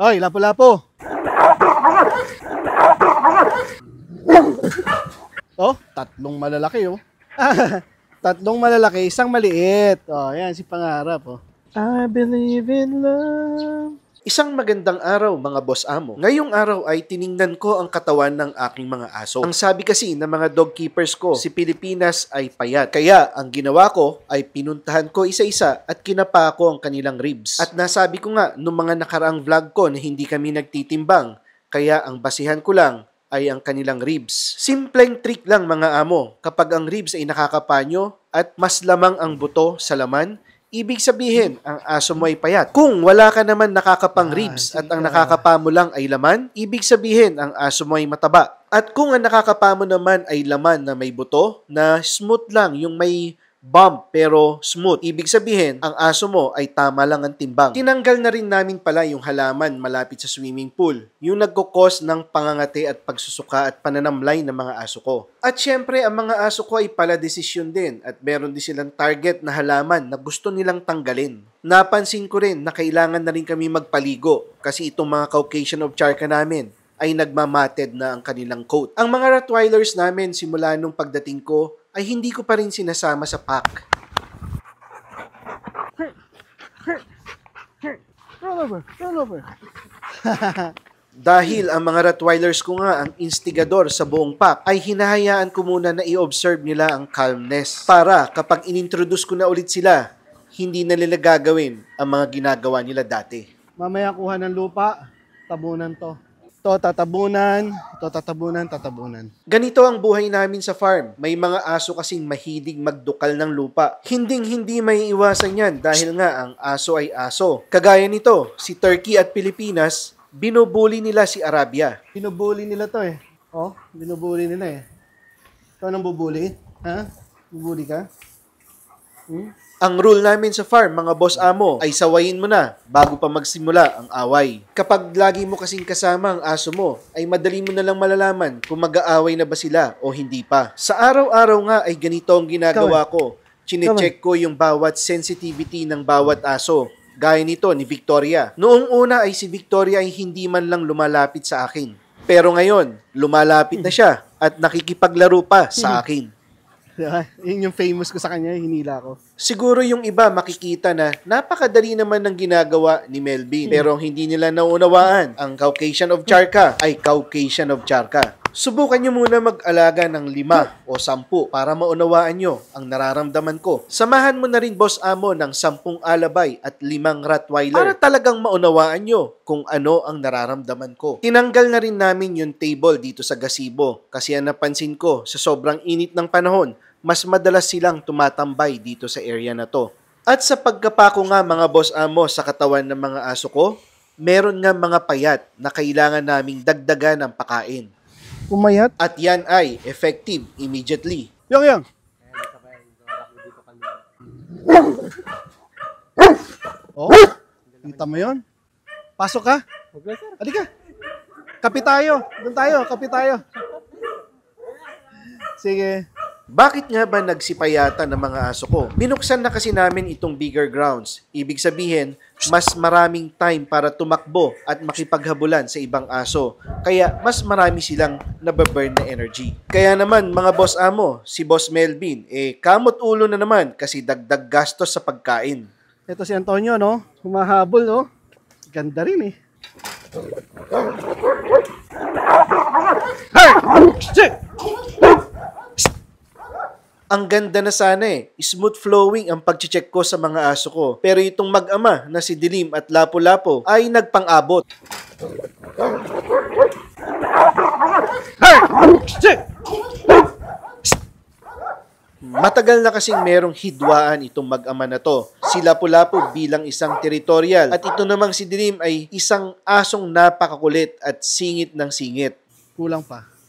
Hoy, lapo-lapo. oh, tatlong malalaki oh. tatlong malalaki, isang maliit. Oh, ayan si Pangarap oh. I believe in love. Isang magandang araw mga boss amo. Ngayong araw ay tiningnan ko ang katawan ng aking mga aso. Ang sabi kasi ng mga dog keepers ko, si Pilipinas ay payat. Kaya ang ginawa ko ay pinuntahan ko isa-isa at kinapa ko ang kanilang ribs. At nasabi ko nga nung mga nakaraang vlog ko na hindi kami nagtitimbang, kaya ang basihan ko lang ay ang kanilang ribs. Simpleng trick lang mga amo. Kapag ang ribs ay nakakapanyo at mas lamang ang buto sa laman, Ibig sabihin, ang aso mo ay hmm. payat. Kung wala ka naman nakakapang ribs ah, at ang nakakapamo lang ay laman, ibig sabihin ang aso mo ay mataba. At kung ang nakakapamo naman ay laman na may buto, na smooth lang yung may bump pero smooth. Ibig sabihin, ang aso mo ay tama lang ang timbang. Tinanggal na rin namin pala yung halaman malapit sa swimming pool, yung nagkukos ng pangangati at pagsusuka at pananamlay ng mga aso ko. At syempre, ang mga aso ko ay pala desisyon din at meron din silang target na halaman na gusto nilang tanggalin. Napansin ko rin na kailangan na rin kami magpaligo kasi itong mga Caucasian of Charca namin ay nagmamated na ang kanilang coat. Ang mga Rottweilers namin simula nung pagdating ko ay hindi ko pa rin sinasama sa pack. Dahil ang mga Rottweilers ko nga ang instigador sa buong pack, ay hinahayaan ko muna na i-observe nila ang calmness para kapag inintroduce ko na ulit sila, hindi na nila gagawin ang mga ginagawa nila dati. Mamaya kuha ng lupa, tabunan to to tatabunan, to tatabunan, tatabunan. Ganito ang buhay namin sa farm. May mga aso kasing mahilig magdukal ng lupa. Hinding-hindi may iwasan yan dahil nga ang aso ay aso. Kagaya nito, si Turkey at Pilipinas, binubuli nila si Arabia. Binubuli nila to eh. Oh, binubuli nila eh. Ikaw nang bubuli? Ha? Bubuli ka? Hmm? Ang rule namin sa farm, mga boss amo, ay sawayin mo na bago pa magsimula ang away. Kapag lagi mo kasing kasama ang aso mo, ay madali mo na lang malalaman kung mag-aaway na ba sila o hindi pa. Sa araw-araw nga ay ganito ang ginagawa ko. Chine-check ko yung bawat sensitivity ng bawat aso. Gaya nito ni Victoria. Noong una ay si Victoria ay hindi man lang lumalapit sa akin. Pero ngayon, lumalapit na hmm. siya at nakikipaglaro pa sa hmm. akin. Diba? Yun yung famous ko sa kanya, hinila ko. Siguro yung iba makikita na napakadali naman ng ginagawa ni Melvin. Hmm. Pero hindi nila naunawaan, ang Caucasian of Charka ay Caucasian of Charka. Subukan nyo muna mag-alaga ng lima o sampu para maunawaan nyo ang nararamdaman ko. Samahan mo na rin boss amo ng sampung alabay at limang Rottweiler para talagang maunawaan nyo kung ano ang nararamdaman ko. Tinanggal na rin namin yung table dito sa gasibo kasi ang napansin ko sa sobrang init ng panahon, mas madalas silang tumatambay dito sa area na to. At sa pagkapako nga mga boss amo sa katawan ng mga aso ko, meron nga mga payat na kailangan naming dagdagan ng pakain. Umayat? At yan ay effective immediately. Yang yang! Oh, kita mo yun? Pasok ka? Halika! Kapit tayo! Doon tayo, kapit tayo! Sige. Bakit nga ba nagsipayatan ng mga aso ko? Binuksan na kasi namin itong bigger grounds. Ibig sabihin, mas maraming time para tumakbo at makipaghabulan sa ibang aso. Kaya mas marami silang nababurn na energy. Kaya naman mga boss amo, si boss Melvin, eh kamot ulo na naman kasi dagdag gastos sa pagkain. Ito si Antonio no, humahabol no. Ganda rin eh. Hey! Shit! ang ganda na sana eh. Smooth flowing ang pag-check ko sa mga aso ko. Pero itong mag-ama na si Dilim at Lapu-Lapu ay nagpang-abot. Matagal na kasing merong hidwaan itong mag-ama na to. Si Lapu-Lapu bilang isang teritorial at ito namang si Dilim ay isang asong napakakulit at singit ng singit. Kulang pa.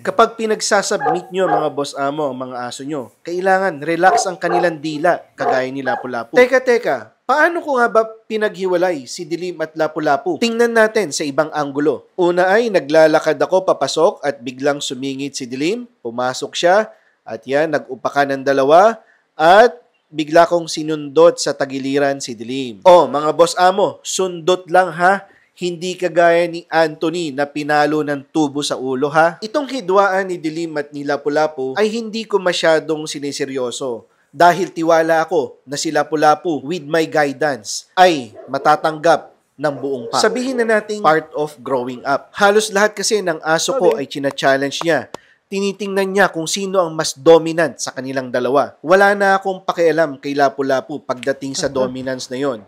Kapag pinagsasubmit nyo mga boss amo ang mga aso nyo, kailangan relax ang kanilang dila, kagaya ni Lapu-Lapu. Teka, teka, Paano ko nga ba pinaghiwalay si Dilim at Lapu-Lapu? Tingnan natin sa ibang anggulo. Una ay naglalakad ako papasok at biglang sumingit si Dilim. Pumasok siya at yan, nag-upakan ng dalawa at bigla kong sinundot sa tagiliran si Dilim. Oh, mga boss amo, sundot lang ha. Hindi kagaya ni Anthony na pinalo ng tubo sa ulo ha. Itong hidwaan ni Dilim at ni Lapu-Lapu ay hindi ko masyadong siniseryoso dahil tiwala ako na si Lapu-Lapu with my guidance ay matatanggap ng buong pack. Sabihin na nating part of growing up. Halos lahat kasi ng aso ko ay china-challenge niya tinitingnan niya kung sino ang mas dominant sa kanilang dalawa. Wala na akong pakialam kay Lapu-Lapu pagdating sa dominance na yon.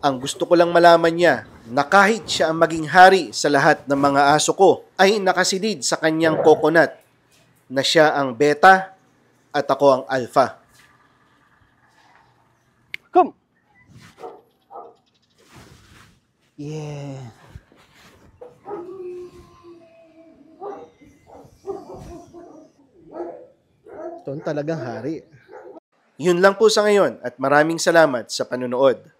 Ang gusto ko lang malaman niya na kahit siya ang maging hari sa lahat ng mga aso ko, ay nakasilid sa kanyang coconut na siya ang beta at ako ang alpha. Come! Yeah. Ito talagang hari. Yun lang po sa ngayon at maraming salamat sa panunood.